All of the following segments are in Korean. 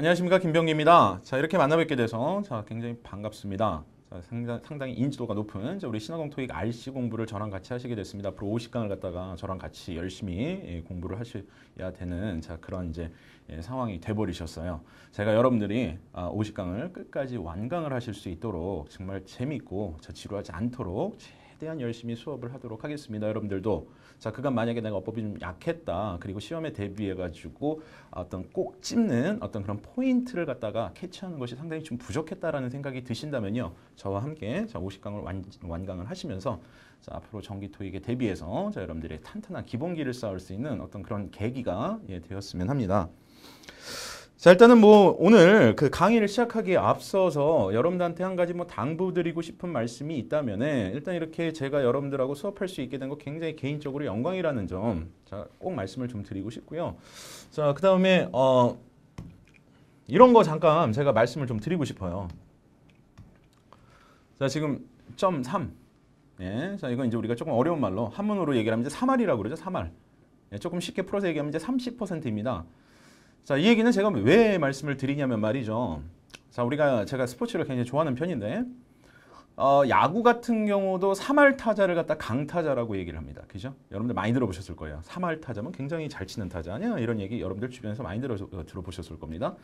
안녕하십니까 김병기입니다. 자 이렇게 만나뵙게 돼서 자 굉장히 반갑습니다. 자, 상당, 상당히 인지도가 높은 자, 우리 신화공 토익 RC 공부를 저랑 같이 하시게 됐습니다. 앞으로 50강을 갖다가 저랑 같이 열심히 예, 공부를 하셔야 되는 자, 그런 이제 예, 상황이 돼버리셨어요. 제가 여러분들이 아, 50강을 끝까지 완강을 하실 수 있도록 정말 재미있고 자, 지루하지 않도록 최대한 열심히 수업을 하도록 하겠습니다. 여러분들도 자 그간 만약에 내가 어법이 좀 약했다. 그리고 시험에 대비해가지고 어떤 꼭 찝는 어떤 그런 포인트를 갖다가 캐치하는 것이 상당히 좀 부족했다라는 생각이 드신다면요. 저와 함께 자 50강을 완, 완강을 하시면서 자, 앞으로 정기 토익에 대비해서 자, 여러분들의 탄탄한 기본기를 쌓을 수 있는 어떤 그런 계기가 예, 되었으면 합니다. 자 일단은 뭐 오늘 그 강의를 시작하기에 앞서서 여러분들한테 한 가지 뭐 당부드리고 싶은 말씀이 있다면은 일단 이렇게 제가 여러분들하고 수업할 수 있게 된 거 굉장히 개인적으로 영광이라는 점 자 꼭 말씀을 좀 드리고 싶고요. 자그 다음에 어 이런 거 잠깐 제가 말씀을 좀 드리고 싶어요. 자 지금 점 3. 예, 자 이건 이제 우리가 조금 어려운 말로 한문으로 얘기하면 이제 사말이라고 그러죠. 사말. 예, 조금 쉽게 풀어서 얘기하면 이제 30%입니다. 자, 이 얘기는 제가 왜 말씀을 드리냐면 말이죠. 자, 우리가 제가 스포츠를 굉장히 좋아하는 편인데 어, 야구 같은 경우도 3할 타자를 갖다 강타자라고 얘기를 합니다. 그죠? 여러분들 많이 들어보셨을 거예요. 3할 타자면 굉장히 잘 치는 타자 아니야? 이런 얘기 여러분들 주변에서 많이 들어, 어, 들어보셨을 겁니다.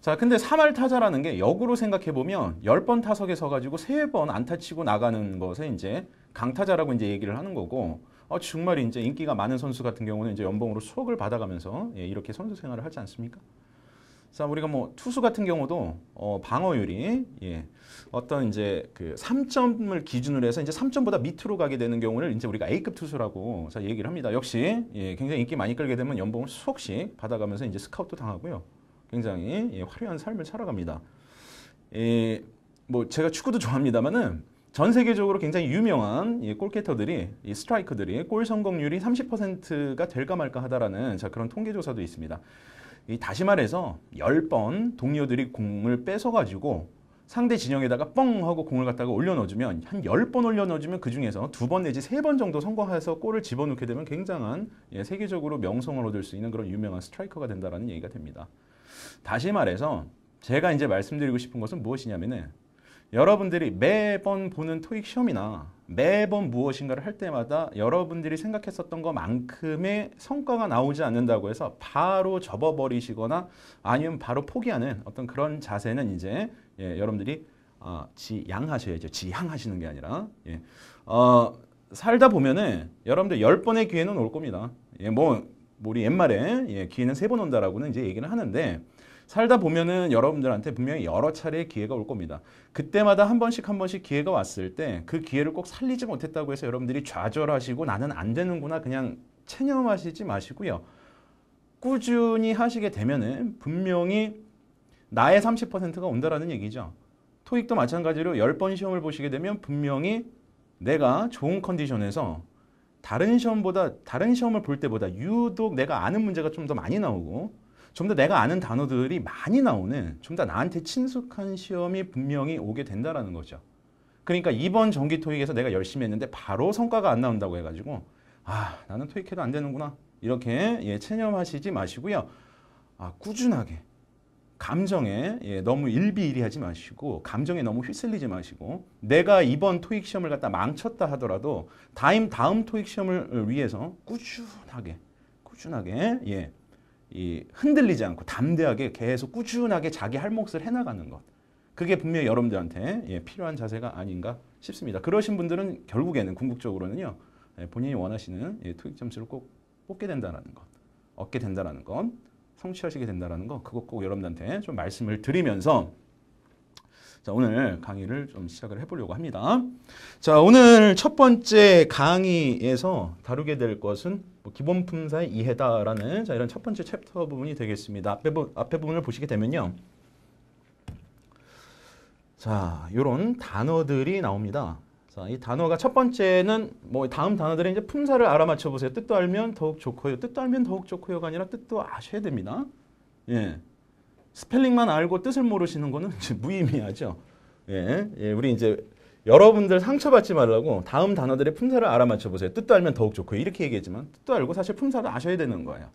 자, 근데 3할 타자라는 게 역으로 생각해보면 10번 타석에 서가지고 3번 안타 치고 나가는 것에 이제 강타자라고 이제 얘기를 하는 거고 어, 정말 이제 인기가 많은 선수 같은 경우는 이제 연봉으로 수억을 받아가면서 예, 이렇게 선수 생활을 하지 않습니까? 자 우리가 뭐 투수 같은 경우도 어, 방어율이 예, 어떤 이제 그 3점을 기준으로 해서 이제 3점보다 밑으로 가게 되는 경우를 이제 우리가 A급 투수라고 자 얘기를 합니다. 역시 예, 굉장히 인기 많이 끌게 되면 연봉을 수억씩 받아가면서 이제 스카우트 당하고요. 굉장히 예, 화려한 삶을 살아갑니다. 예, 뭐 제가 축구도 좋아합니다만은 전 세계적으로 굉장히 유명한 이 골캐터들이 이스트라이크들이골 성공률이 30%가 될까 말까 하다라는 자 그런 통계 조사도 있습니다. 이 다시 말해서 10번 동료들이 공을 뺏어 가지고 상대 진영에다가 뻥 하고 공을 갖다가 올려넣어주면 한 10번 올려넣어주면 그중에서 두 번 내지 세 번 정도 성공해서 골을 집어넣게 되면 굉장한 예, 세계적으로 명성을 얻을 수 있는 그런 유명한 스트라이커가 된다라는 얘기가 됩니다. 다시 말해서 제가 이제 말씀드리고 싶은 것은 무엇이냐면은 여러분들이 매번 보는 토익 시험이나 매번 무엇인가를 할 때마다 여러분들이 생각했었던 것만큼의 성과가 나오지 않는다고 해서 바로 접어버리시거나 아니면 바로 포기하는 어떤 그런 자세는 이제 예, 여러분들이 아, 지양하셔야죠. 지향하시는 게 아니라 예. 어, 살다 보면은 여러분들 열번의 기회는 올 겁니다. 예, 뭐 우리 옛말에 예, 기회는 세 번 온다라고는 이제 얘기를 하는데 살다 보면은 여러분들한테 분명히 여러 차례의 기회가 올 겁니다. 그때마다 한 번씩 한 번씩 기회가 왔을 때 그 기회를 꼭 살리지 못했다고 해서 여러분들이 좌절하시고 나는 안 되는구나 그냥 체념하시지 마시고요. 꾸준히 하시게 되면은 분명히 나의 30%가 온다라는 얘기죠. 토익도 마찬가지로 10번 시험을 보시게 되면 분명히 내가 좋은 컨디션에서 다른 시험보다 다른 시험을 볼 때보다 유독 내가 아는 문제가 좀 더 많이 나오고 좀더 내가 아는 단어들이 많이 나오는 좀 더 나한테 친숙한 시험이 분명히 오게 된다라는 거죠. 그러니까 이번 정기 토익에서 내가 열심히 했는데 바로 성과가 안 나온다고 해가지고 아 나는 토익해도 안 되는구나 이렇게 예, 체념하시지 마시고요. 아 꾸준하게 감정에 예, 너무 일비일이하지 마시고 감정에 너무 휘슬리지 마시고 내가 이번 토익 시험을 갖다 망쳤다 하더라도 다임 다음 토익 시험을 위해서 꾸준하게 꾸준하게 예, 이 흔들리지 않고 담대하게 계속 꾸준하게 자기 할 몫을 해나가는 것. 그게 분명히 여러분들한테 예, 필요한 자세가 아닌가 싶습니다. 그러신 분들은 결국에는 궁극적으로는요. 예, 본인이 원하시는 예, 토익 점수를 꼭 뽑게 된다는 것, 얻게 된다는 것, 성취하시게 된다는 것, 그것 꼭 여러분들한테 좀 말씀을 드리면서 자, 오늘 강의를 좀 시작을 해보려고 합니다. 자, 오늘 첫 번째 강의에서 다루게 될 것은 뭐 기본 품사의 이해다라는 자, 이런 첫 번째 챕터 부분이 되겠습니다. 앞에, 부, 앞에 부분을 보시게 되면요. 자, 요런 단어들이 나옵니다. 자, 이 단어가 첫 번째는 뭐 다음 단어들의 이제 품사를 알아맞혀 보세요. 뜻도 알면 더욱 좋고요. 뜻도 알면 더욱 좋고요가 아니라 뜻도 아셔야 됩니다. 예. 스펠링만 알고 뜻을 모르시는 거는 무의미하죠. 예. 예. 우리 이제 여러분들 상처받지 말라고 다음 단어들의 품사를 알아맞혀 보세요. 뜻도 알면 더욱 좋고 이렇게 얘기했지만 뜻도 알고 사실 품사도 아셔야 되는 거예요.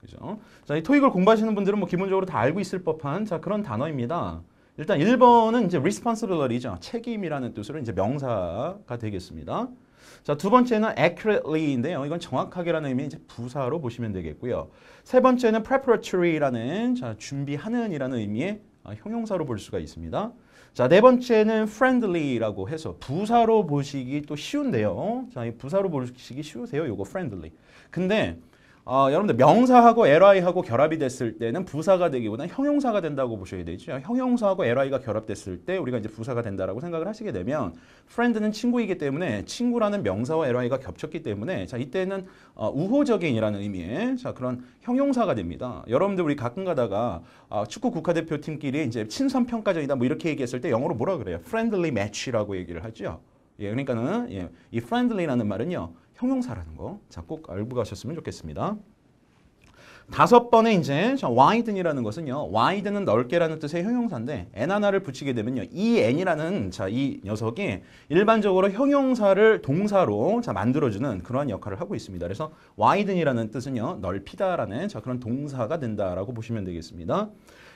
그죠? 자, 이 토익을 공부하시는 분들은 뭐 기본적으로 다 알고 있을 법한 자 그런 단어입니다. 일단 1번은 이제 responsibility죠. 책임이라는 뜻으로 이제 명사가 되겠습니다. 자, 두 번째는 accurately인데요. 이건 정확하게라는 의미의 이제 부사로 보시면 되겠고요. 세 번째는 preparatory라는 자, 준비하는이라는 의미의 아, 형용사로 볼 수가 있습니다. 자, 네 번째는 friendly라고 해서 부사로 보시기 또 쉬운데요. 자, 부사로 보시기 쉬우세요. 요거 friendly. 근데 어, 여러분들 명사하고 LI하고 결합이 됐을 때는 부사가 되기보다 형용사가 된다고 보셔야 되죠. 형용사하고 LI가 결합됐을 때 우리가 이제 부사가 된다라고 생각을 하시게 되면 friend는 친구이기 때문에 친구라는 명사와 LI가 겹쳤기 때문에 자 이때는 어, 우호적인이라는 의미의 자 그런 형용사가 됩니다. 여러분들 우리 가끔 가다가 어, 축구 국가대표팀끼리 이제 친선 평가전이다 뭐 이렇게 얘기했을 때 영어로 뭐라 그래요? friendly match라고 얘기를 하죠. 예, 그러니까는 예, 이 friendly라는 말은요. 형용사라는 거 꼭 알고 가셨으면 좋겠습니다. 다섯 번에 이제 와이든이라는 것은요. 와이든은 넓게라는 뜻의 형용사인데 n 하나를 붙이게 되면요. E 이 n이라는 자 이 녀석이 일반적으로 형용사를 동사로 자 만들어주는 그러한 역할을 하고 있습니다. 그래서 와이든이라는 뜻은요. 넓히다라는 자 그런 동사가 된다라고 보시면 되겠습니다.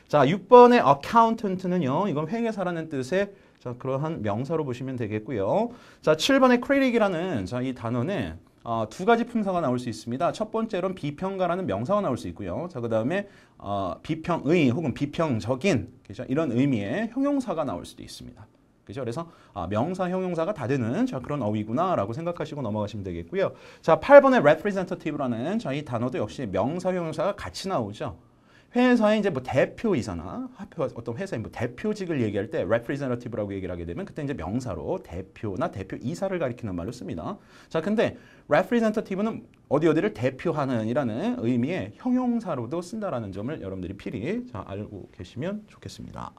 자 6번의 accountant는요. 이건 회계사라는 뜻의 자 그러한 명사로 보시면 되겠고요. 자 7번의 critic이라는 자 이 단어는 어, 두 가지 품사가 나올 수 있습니다. 첫 번째로는 비평가라는 명사가 나올 수 있고요. 자, 그 다음에 어, 비평의 혹은 비평적인 그죠? 이런 의미의 형용사가 나올 수도 있습니다. 그죠? 그래서 아, 명사, 형용사가 다 되는 자, 그런 어휘구나라고 생각하시고 넘어가시면 되겠고요. 자, 8번의 representative라는 저희 단어도 역시 명사, 형용사가 같이 나오죠. 회사의 이제 뭐 대표이사나 어떤 회사의 뭐 대표직을 얘기할 때 representative라고 얘기를 하게 되면 그때 이제 명사로 대표나 대표이사를 가리키는 말로 씁니다. 자, 근데 representative는 어디 어디를 대표하는이라는 의미의 형용사로도 쓴다라는 점을 여러분들이 필히 자, 알고 계시면 좋겠습니다.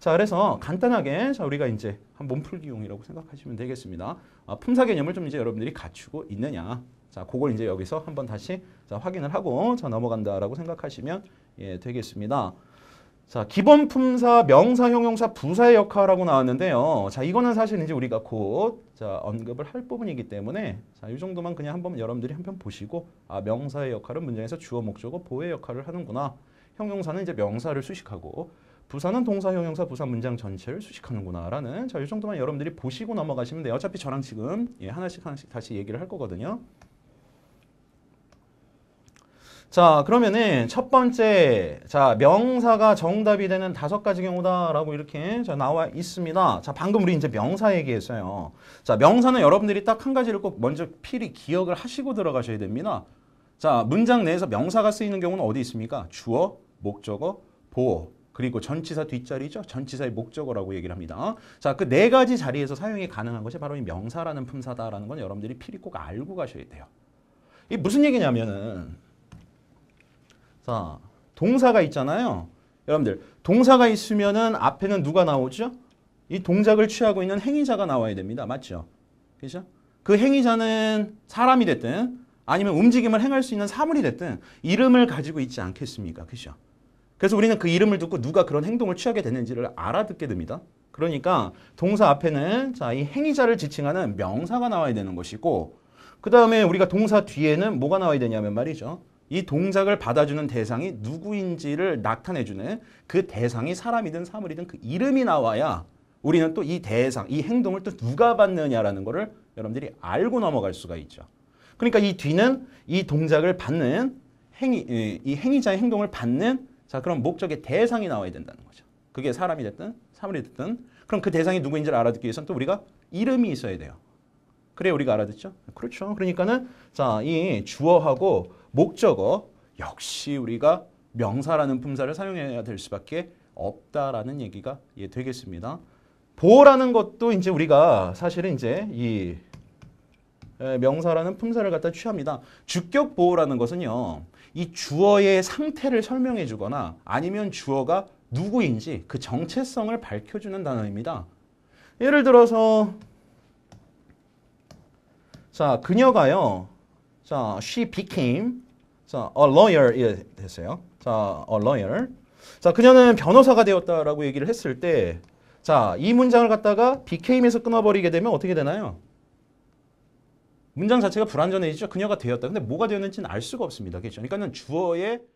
자, 그래서 간단하게 자, 우리가 이제 한 몸풀기용이라고 생각하시면 되겠습니다. 아, 품사 개념을 좀 이제 여러분들이 갖추고 있느냐 자, 그걸 이제 여기서 한번 다시 자, 확인을 하고 자, 넘어간다라고 생각하시면 예, 되겠습니다. 자, 기본 품사, 명사, 형용사, 부사의 역할하고 나왔는데요. 자, 이거는 사실 이제 우리가 곧 자, 언급을 할 부분이기 때문에 자, 이 정도만 그냥 한번 여러분들이 한 편 보시고 아, 명사의 역할은 문장에서 주어, 목적어, 보의 역할을 하는구나. 형용사는 이제 명사를 수식하고 부사는 동사, 형용사, 부사 문장 전체를 수식하는구나라는 자, 이 정도만 여러분들이 보시고 넘어가시면 돼요. 어차피 저랑 지금 예, 하나씩 하나씩 다시 얘기를 할 거거든요. 자 그러면은 첫 번째 자 명사가 정답이 되는 다섯 가지 경우다라고 이렇게 자, 나와 있습니다. 자 방금 우리 이제 명사 얘기했어요. 자 명사는 여러분들이 딱 한 가지를 꼭 먼저 필히 기억을 하시고 들어가셔야 됩니다. 자 문장 내에서 명사가 쓰이는 경우는 어디 있습니까? 주어, 목적어, 보어 그리고 전치사 뒷자리죠. 전치사의 목적어라고 얘기를 합니다. 자, 그 네 가지 자리에서 사용이 가능한 것이 바로 이 명사라는 품사다라는 건 여러분들이 필히 꼭 알고 가셔야 돼요. 이 무슨 얘기냐면은 자, 동사가 있잖아요. 여러분들 동사가 있으면은 앞에는 누가 나오죠? 이 동작을 취하고 있는 행위자가 나와야 됩니다. 맞죠? 그죠? 그 행위자는 사람이 됐든 아니면 움직임을 행할 수 있는 사물이 됐든 이름을 가지고 있지 않겠습니까? 그죠? 그래서 우리는 그 이름을 듣고 누가 그런 행동을 취하게 되는지를 알아듣게 됩니다. 그러니까 동사 앞에는 자, 이 행위자를 지칭하는 명사가 나와야 되는 것이고 그 다음에 우리가 동사 뒤에는 뭐가 나와야 되냐면 말이죠. 이 동작을 받아주는 대상이 누구인지를 나타내주는 그 대상이 사람이든 사물이든 그 이름이 나와야 우리는 또 이 대상, 이 행동을 또 누가 받느냐라는 거를 여러분들이 알고 넘어갈 수가 있죠. 그러니까 이 뒤는 이 동작을 받는 행위, 이 행위자의 행동을 받는 자 그럼 목적의 대상이 나와야 된다는 거죠. 그게 사람이 됐든 사물이 됐든 그럼 그 대상이 누구인지를 알아듣기 위해서는 또 우리가 이름이 있어야 돼요. 그래 우리가 알아듣죠? 그렇죠. 그러니까는 자 이 주어하고 목적어 역시 우리가 명사라는 품사를 사용해야 될 수밖에 없다라는 얘기가 예, 되겠습니다. 보라는 호 것도 이제 우리가 사실은 이제 이 명사라는 품사를 갖다 취합니다. 주격 보호라는 것은요. 이 주어의 상태를 설명해 주거나 아니면 주어가 누구인지 그 정체성을 밝혀주는 단어입니다. 예를 들어서 자 그녀가요. 자 she became 자, a lawyer 예, 됐어요. 자, a lawyer. 자, 그녀는 변호사가 되었다라고 얘기를 했을 때 자, 이 문장을 갖다가 became에서 끊어버리게 되면 어떻게 되나요? 문장 자체가 불완전해지죠. 그녀가 되었다. 근데 뭐가 되었는지는 알 수가 없습니다. 그렇죠? 그러니까는 주어의